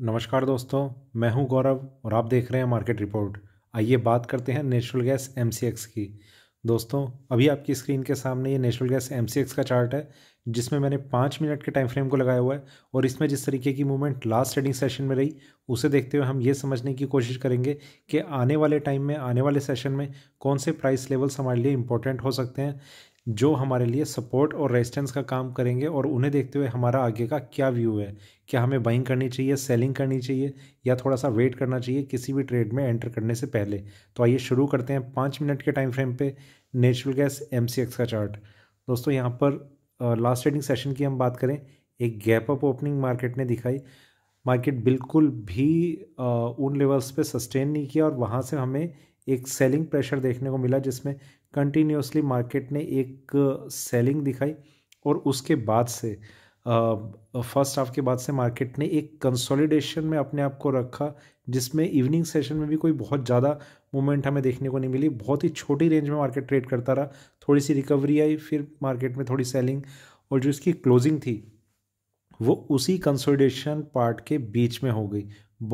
नमस्कार दोस्तों मैं हूं गौरव और आप देख रहे हैं मार्केट रिपोर्ट आइए बात करते हैं नेचुरल गैस एम की दोस्तों अभी आपकी स्क्रीन के सामने ये नेचुरल गैस एम का चार्ट है जिसमें मैंने पाँच मिनट के टाइम फ्रेम को लगाया हुआ है और इसमें जिस तरीके की मूवमेंट लास्ट ट्रेडिंग सेशन में रही उसे देखते हुए हम ये समझने की कोशिश करेंगे कि आने वाले टाइम में आने वाले सेशन में कौन से प्राइस लेवल्स हमारे लिए इंपॉर्टेंट हो सकते हैं जो हमारे लिए सपोर्ट और रेजिस्टेंस का काम करेंगे और उन्हें देखते हुए हमारा आगे का क्या व्यू है क्या हमें बाइंग करनी चाहिए सेलिंग करनी चाहिए या थोड़ा सा वेट करना चाहिए किसी भी ट्रेड में एंटर करने से पहले तो आइए शुरू करते हैं पाँच मिनट के टाइम फ्रेम पे नेचुरल गैस एम का चार्ट दोस्तों यहाँ पर लास्ट ट्रेडिंग सेशन की हम बात करें एक गैप अप ओपनिंग मार्केट ने दिखाई मार्केट बिल्कुल भी उन लेवल्स पे सस्टेन नहीं किया और वहाँ से हमें एक सेलिंग प्रेशर देखने को मिला जिसमें कंटिन्यूसली मार्केट ने एक सेलिंग दिखाई और उसके बाद से फर्स्ट हाफ के बाद से मार्केट ने एक कंसोलिडेशन में अपने आप को रखा जिसमें इवनिंग सेशन में भी कोई बहुत ज़्यादा मूवमेंट हमें देखने को नहीं मिली बहुत ही छोटी रेंज में मार्केट ट्रेड करता रहा थोड़ी सी रिकवरी आई फिर मार्केट में थोड़ी सेलिंग और जो इसकी क्लोजिंग थी वो उसी कंसोलिडेशन पार्ट के बीच में हो गई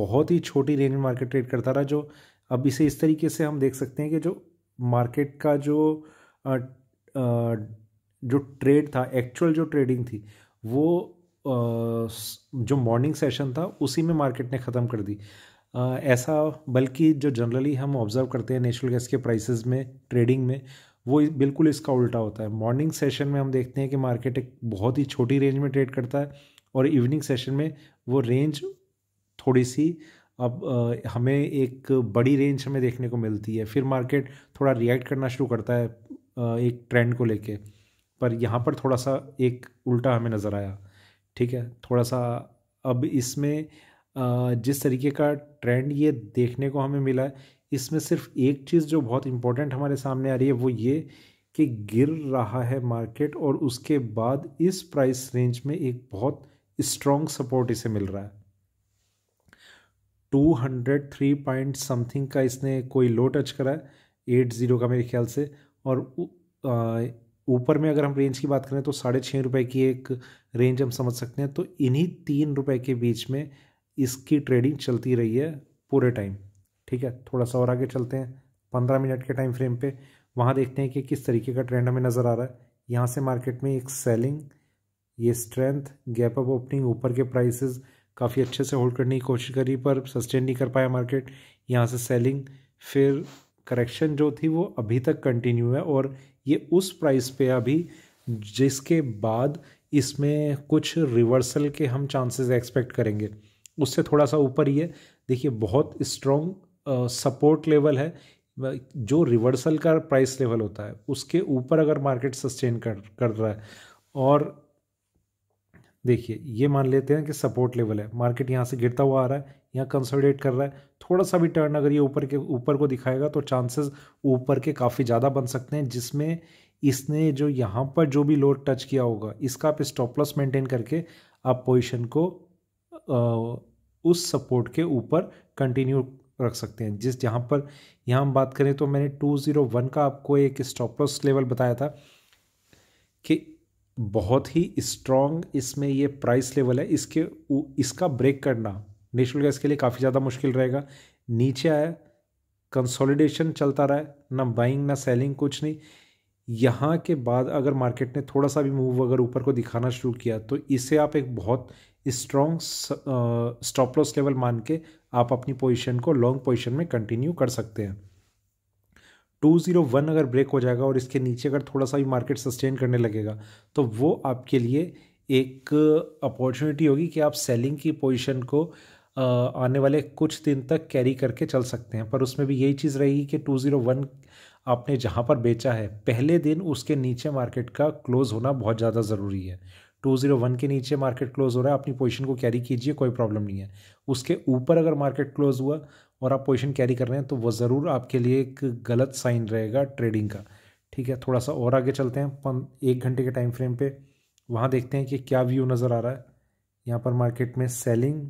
बहुत ही छोटी रेंज में मार्केट ट्रेड करता रहा जो अब इसे इस तरीके से हम देख सकते हैं कि जो मार्केट का जो आ, आ, जो ट्रेड था एक्चुअल जो ट्रेडिंग थी वो आ, जो मॉर्निंग सेशन था उसी में मार्केट ने ख़त्म कर दी आ, ऐसा बल्कि जो जनरली हम ऑब्ज़र्व करते हैं नेचुरल गैस के प्राइसेस में ट्रेडिंग में वो बिल्कुल इसका उल्टा होता है मॉर्निंग सेशन में हम देखते हैं कि मार्केट एक बहुत ही छोटी रेंज में ट्रेड करता है और इवनिंग सेशन में वो रेंज थोड़ी सी अब हमें एक बड़ी रेंज हमें देखने को मिलती है फिर मार्केट थोड़ा रिएक्ट करना शुरू करता है एक ट्रेंड को लेके पर यहाँ पर थोड़ा सा एक उल्टा हमें नज़र आया ठीक है थोड़ा सा अब इसमें जिस तरीके का ट्रेंड ये देखने को हमें मिला है इसमें सिर्फ एक चीज़ जो बहुत इम्पोर्टेंट हमारे सामने आ रही है वो ये कि गिर रहा है मार्केट और उसके बाद इस प्राइस रेंज में एक बहुत स्ट्रॉन्ग सपोर्ट इसे मिल रहा है two hundred three point something का इसने कोई लो टच करा है एट ज़ीरो का मेरे ख्याल से और ऊपर में अगर हम रेंज की बात करें तो साढ़े छः रुपये की एक रेंज हम समझ सकते हैं तो इन्हीं तीन रुपये के बीच में इसकी ट्रेडिंग चलती रही है पूरे टाइम ठीक है थोड़ा सा और आगे चलते हैं पंद्रह मिनट के टाइम फ्रेम पे वहाँ देखते हैं कि किस तरीके का ट्रेंड हमें नज़र आ रहा है यहाँ से मार्केट में एक सेलिंग ये स्ट्रेंथ गैप अप ओपनिंग ऊपर के प्राइसेस काफ़ी अच्छे से होल्ड करने की कोशिश करी पर सस्टेन नहीं कर पाया मार्केट यहाँ से सेलिंग फिर करेक्शन जो थी वो अभी तक कंटिन्यू है और ये उस प्राइस पे अभी जिसके बाद इसमें कुछ रिवर्सल के हम चांसेस एक्सपेक्ट करेंगे उससे थोड़ा सा ऊपर ही है देखिए बहुत स्ट्रॉन्ग सपोर्ट लेवल है जो रिवर्सल का प्राइस लेवल होता है उसके ऊपर अगर मार्केट सस्टेन कर कर रहा है और देखिए ये मान लेते हैं कि सपोर्ट लेवल है मार्केट यहाँ से गिरता हुआ आ रहा है यहाँ कंसोलिडेट कर रहा है थोड़ा सा भी टर्न अगर ये ऊपर के ऊपर को दिखाएगा तो चांसेस ऊपर के काफ़ी ज़्यादा बन सकते हैं जिसमें इसने जो यहाँ पर जो भी लोड टच किया होगा इसका आप स्टॉप लॉस मेंटेन करके आप पोजिशन को आ, उस सपोर्ट के ऊपर कंटिन्यू रख सकते हैं जिस जहाँ पर यहाँ हम बात करें तो मैंने 201 का आपको एक स्टॉप लॉस लेवल बताया था कि बहुत ही स्ट्रॉन्ग इसमें ये प्राइस लेवल है इसके इसका ब्रेक करना नेचुरल गैस के लिए काफ़ी ज़्यादा मुश्किल रहेगा नीचे आया कंसोलिडेशन चलता रहा है ना बाइंग ना सेलिंग कुछ नहीं यहाँ के बाद अगर मार्केट ने थोड़ा सा भी मूव अगर ऊपर को दिखाना शुरू किया तो इसे आप एक बहुत स्ट्रॉन्ग स्टॉप लॉस लेवल मान के आप अपनी पोजीशन को लॉन्ग पोजीशन में कंटिन्यू कर सकते हैं 201 अगर ब्रेक हो जाएगा और इसके नीचे अगर थोड़ा सा भी मार्केट सस्टेन करने लगेगा तो वो आपके लिए एक अपॉर्चुनिटी होगी कि आप सेलिंग की पोजीशन को आने वाले कुछ दिन तक कैरी करके चल सकते हैं पर उसमें भी यही चीज़ रहेगी कि 201 आपने जहाँ पर बेचा है पहले दिन उसके नीचे मार्केट का क्लोज़ होना बहुत ज़्यादा ज़रूरी है 201 के नीचे मार्केट क्लोज़ हो रहा है अपनी पोजीशन को कैरी कीजिए कोई प्रॉब्लम नहीं है उसके ऊपर अगर मार्केट क्लोज़ हुआ और आप पोजिशन कैरी कर रहे हैं तो वह ज़रूर आपके लिए एक गलत साइन रहेगा ट्रेडिंग का ठीक है थोड़ा सा और आगे चलते हैं पन एक घंटे के टाइम फ्रेम पे वहाँ देखते हैं कि क्या व्यू नज़र आ रहा है यहाँ पर मार्केट में selling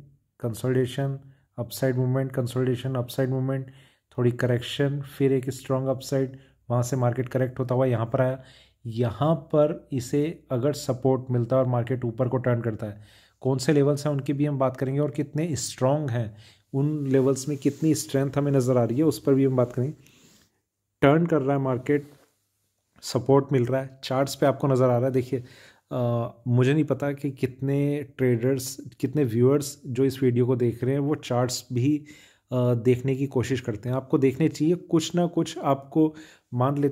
consolidation upside movement consolidation upside movement थोड़ी करेक्शन फिर एक स्ट्रॉन्ग अपसाइड वहाँ से मार्केट करेक्ट होता हुआ यहाँ पर आया यहाँ पर इसे अगर सपोर्ट मिलता है और मार्केट ऊपर को टर्न करता है कौन से लेवल्स हैं उनकी भी हम बात करेंगे और कितने स्ट्रॉन्ग हैं उन लेवल्स में कितनी स्ट्रेंथ हमें नज़र आ रही है उस पर भी हम बात करें टर्न कर रहा है मार्केट सपोर्ट मिल रहा है चार्ट्स पे आपको नज़र आ रहा है देखिए मुझे नहीं पता कि कितने ट्रेडर्स कितने व्यूअर्स जो इस वीडियो को देख रहे हैं वो चार्ट्स भी आ, देखने की कोशिश करते हैं आपको देखने चाहिए कुछ ना कुछ आपको मान ले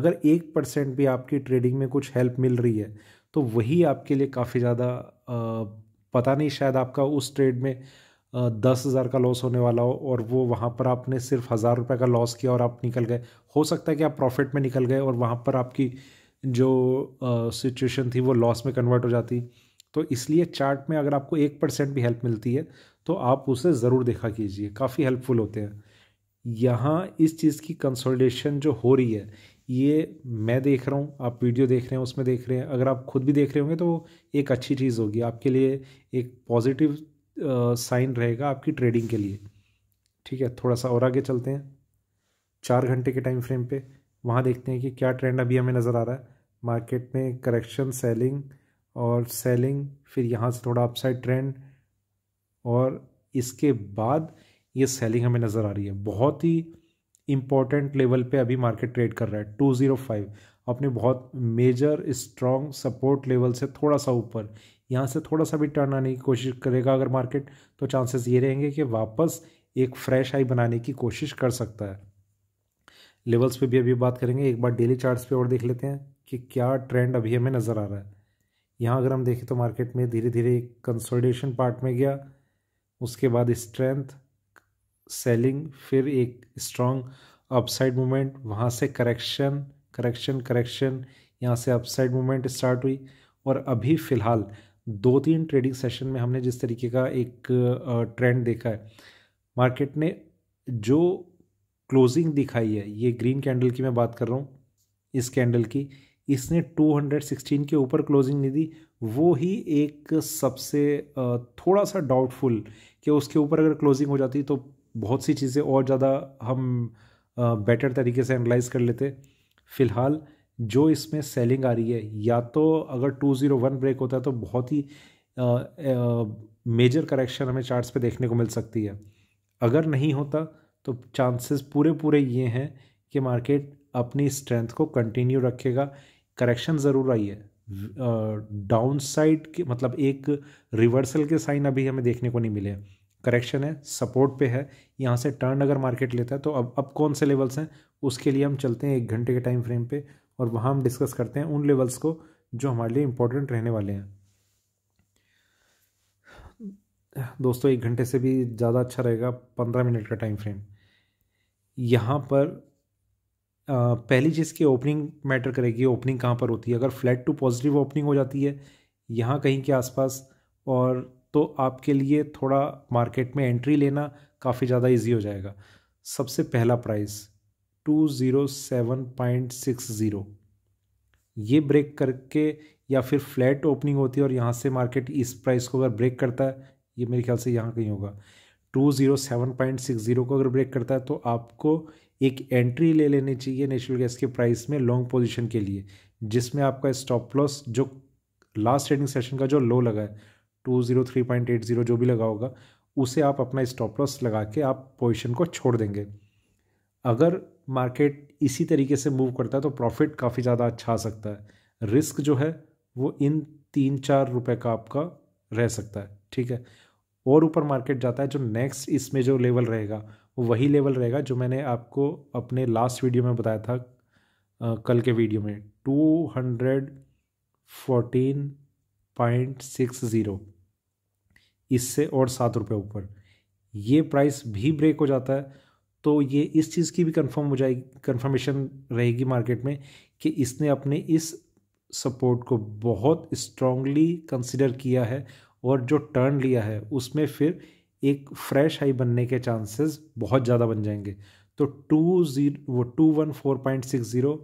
अगर एक परसेंट भी आपकी ट्रेडिंग में कुछ हेल्प मिल रही है तो वही आपके लिए काफ़ी ज़्यादा पता नहीं शायद आपका उस ट्रेड में दस हज़ार का लॉस होने वाला हो और वो वहाँ पर आपने सिर्फ हज़ार रुपये का लॉस किया और आप निकल गए हो सकता है कि आप प्रॉफिट में निकल गए और वहाँ पर आपकी जो सिचुएशन थी वो लॉस में कन्वर्ट हो जाती तो इसलिए चार्ट में अगर आपको एक परसेंट भी हेल्प मिलती है तो आप उसे ज़रूर देखा कीजिए काफ़ी हेल्पफुल होते हैं यहाँ इस चीज़ की कंसोलिडेशन जो हो रही है ये मैं देख रहा हूँ आप वीडियो देख रहे हैं उसमें देख रहे हैं अगर आप खुद भी देख रहे होंगे तो एक अच्छी चीज़ होगी आपके लिए एक पॉजिटिव साइन रहेगा आपकी ट्रेडिंग के लिए ठीक है थोड़ा सा और आगे चलते हैं चार घंटे के टाइम फ्रेम पे वहाँ देखते हैं कि क्या ट्रेंड अभी हमें नज़र आ रहा है मार्केट में करेक्शन सेलिंग और सेलिंग फिर यहाँ से थोड़ा अपसाइड ट्रेंड और इसके बाद ये सेलिंग हमें नज़र आ रही है बहुत ही इम्पॉर्टेंट लेवल पे अभी मार्केट ट्रेड कर रहा है टू ज़ीरो फाइव अपने बहुत मेजर स्ट्रॉन्ग सपोर्ट लेवल से थोड़ा सा ऊपर यहाँ से थोड़ा सा भी टर्न आने की कोशिश करेगा अगर मार्केट तो चांसेस ये रहेंगे कि वापस एक फ्रेश हाई बनाने की कोशिश कर सकता है लेवल्स पे भी अभी बात करेंगे एक बार डेली चार्ट्स पे और देख लेते हैं कि क्या ट्रेंड अभी हमें नज़र आ रहा है यहाँ अगर हम देखें तो मार्केट में धीरे धीरे कंसोलिडेशन पार्ट में गया उसके बाद स्ट्रेंथ सेलिंग फिर एक स्ट्रॉन्ग अपसाइड मूवमेंट वहाँ से करेक्शन करेक्शन करेक्शन यहाँ से अपसाइड मूवमेंट स्टार्ट हुई और अभी फ़िलहाल दो तीन ट्रेडिंग सेशन में हमने जिस तरीके का एक ट्रेंड देखा है मार्केट ने जो क्लोजिंग दिखाई है ये ग्रीन कैंडल की मैं बात कर रहा हूँ इस कैंडल की इसने 216 के ऊपर क्लोजिंग नहीं दी वो ही एक सबसे थोड़ा सा डाउटफुल कि उसके ऊपर अगर क्लोजिंग हो जाती तो बहुत सी चीज़ें और ज़्यादा हम बेटर तरीके से एनालाइज कर लेते फ़िलहाल जो इसमें सेलिंग आ रही है या तो अगर टू ज़ीरो वन ब्रेक होता है तो बहुत ही मेजर करेक्शन हमें चार्ट्स पे देखने को मिल सकती है अगर नहीं होता तो चांसेस पूरे पूरे ये हैं कि मार्केट अपनी स्ट्रेंथ को कंटिन्यू रखेगा करेक्शन ज़रूर आई है डाउन साइड के मतलब एक रिवर्सल के साइन अभी हमें देखने को नहीं मिले करेक्शन है सपोर्ट पे है यहाँ से टर्न अगर मार्केट लेता है तो अब अब कौन से लेवल्स हैं उसके लिए हम चलते हैं एक घंटे के टाइम फ्रेम पे और वहाँ हम डिस्कस करते हैं उन लेवल्स को जो हमारे लिए इम्पोर्टेंट रहने वाले हैं दोस्तों एक घंटे से भी ज़्यादा अच्छा रहेगा पंद्रह मिनट का टाइम फ्रेम यहाँ पर पहली चीज़ की ओपनिंग मैटर करेगी ओपनिंग कहाँ पर होती है अगर फ्लैट टू पॉजिटिव ओपनिंग हो जाती है यहाँ कहीं के आसपास और तो आपके लिए थोड़ा मार्केट में एंट्री लेना काफ़ी ज़्यादा इजी हो जाएगा सबसे पहला price two zero seven point six zero ये ब्रेक करके या फिर फ्लैट ओपनिंग होती है और यहाँ से मार्केट इस प्राइस को अगर ब्रेक करता है ये मेरे ख्याल से यहाँ कहीं होगा two zero seven point six zero को अगर ब्रेक करता है तो आपको एक एंट्री ले लेनी चाहिए नेचुरल गैस के प्राइस में लॉन्ग पोजिशन के लिए जिसमें आपका स्टॉप लॉस जो लास्ट ट्रेडिंग सेशन का जो लो लगा है two zero three point eight zero जो भी लगा होगा उसे आप अपना स्टॉप लॉस लगा के आप पोजिशन को छोड़ देंगे अगर मार्केट इसी तरीके से मूव करता है तो प्रॉफिट काफ़ी ज़्यादा अच्छा आ सकता है रिस्क जो है वो इन तीन चार रुपए का आपका रह सकता है ठीक है और ऊपर मार्केट जाता है जो नेक्स्ट इसमें जो लेवल रहेगा वो वही लेवल रहेगा जो मैंने आपको अपने लास्ट वीडियो में बताया था आ, कल के वीडियो में two hundred fourteen point six zero इससे और सात रुपये ऊपर ये प्राइस भी ब्रेक हो जाता है तो ये इस चीज़ की भी कंफर्म हो जाएगी कंफर्मेशन रहेगी मार्केट में कि इसने अपने इस सपोर्ट को बहुत स्ट्रांगली कंसिडर किया है और जो टर्न लिया है उसमें फिर एक फ्रेश हाई बनने के चांसेस बहुत ज़्यादा बन जाएंगे तो टू जीरो वो two one four point six zero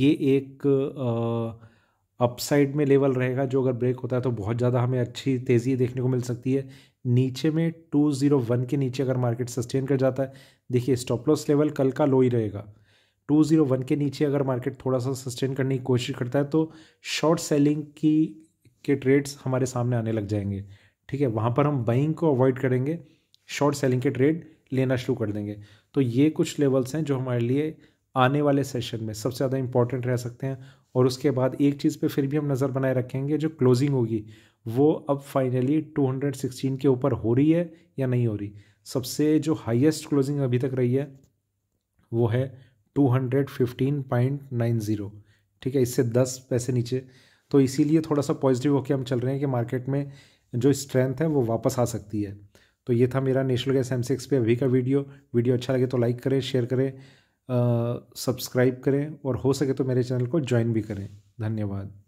ये एक आ, अपसाइड में लेवल रहेगा जो अगर ब्रेक होता है तो बहुत ज़्यादा हमें अच्छी तेज़ी देखने को मिल सकती है नीचे में टू जीरो वन के नीचे अगर मार्केट सस्टेन कर जाता है देखिए स्टॉप लॉस लेवल कल का लो ही रहेगा टू जीरो वन के नीचे अगर मार्केट थोड़ा सा सस्टेन करने की कोशिश करता है तो शॉर्ट सेलिंग की के ट्रेड्स हमारे सामने आने लग जाएंगे ठीक है वहाँ पर हम बाइंग को अवॉइड करेंगे शॉर्ट सेलिंग के ट्रेड लेना शुरू कर देंगे तो ये कुछ लेवल्स हैं जो हमारे लिए आने वाले सेशन में सबसे ज़्यादा इंपॉर्टेंट रह सकते हैं और उसके बाद एक चीज़ पे फिर भी हम नज़र बनाए रखेंगे जो क्लोजिंग होगी वो अब फाइनली 216 के ऊपर हो रही है या नहीं हो रही सबसे जो हाईएस्ट क्लोजिंग अभी तक रही है वो है 215.90 ठीक है इससे 10 पैसे नीचे तो इसीलिए थोड़ा सा पॉजिटिव होकर हम चल रहे हैं कि मार्केट में जो स्ट्रेंथ है वो वापस आ सकती है तो ये था मेरा नेशनल गैस एम पे अभी का वीडियो वीडियो अच्छा लगे तो लाइक करें शेयर करें सब्सक्राइब करें और हो सके तो मेरे चैनल को ज्वाइन भी करें धन्यवाद